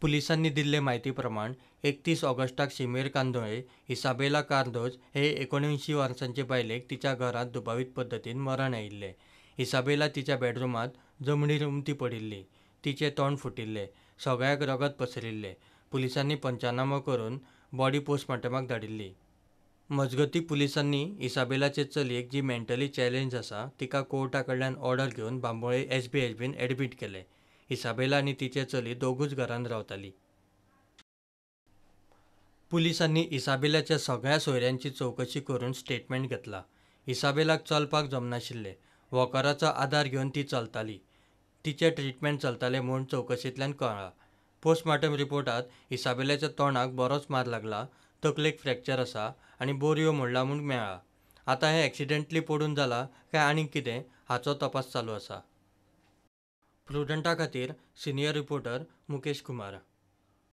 पुलिसांनी दिल्ले माहितीप्रमाण एकतीस ऑगस्टाक शिमेर कांदोळे इसाबेला कार्दोज हे एकोणऐंशी वर्षांचे बायलेक तिच्या घरात दुबावीत पद्दतीन मरण आयिल्लें इसाबेला तिच्या बेडरूमात जमणीर उमती पडिल्ली तिचे तोंड फुटिल्ले सगळ्याक रगत पसरिल्ले पुलिसांनी पंचनामा करून बॉडी पोस्टमॉर्टमाक धाडिल्ली मजगती पुलिसांनी इसाबेलाचे चलयेक जी मेंटली चॅलेंज आसा तिका कोर्टा कडल्यान ऑर्डर घेवन बांबोळे एस बी एच बीन ॲडमिट केले इसाबेला आणि तिचे चली दोगूच घरांत रावताली पोलिसांनी इसाबेलाच्या सगळ्या सोयऱ्यांची चौकशी करून स्टेटमेंट घेतला इसाबेलाक चलपाक जमनाशिल्ले वॉकराचो आधार घेऊन ती चलताली तिचे ट्रीटमेंट चलताले म्हणून चौकशीतल्यान कळा पोस्टमॉर्टम रिपोर्टात इसाबेलाच्या तोंडाक बरोच मार लागला तकलेक फ्रॅक्चर असा आणि बोरियो म्हणला म्हणून मेळा आता हे ॲक्सिडेंटली पडून झाला काय आणि कितें हाचो तपास चालू असा प्रुडंटा खातीर सिनियर रिपोर्टर मुकेश कुमार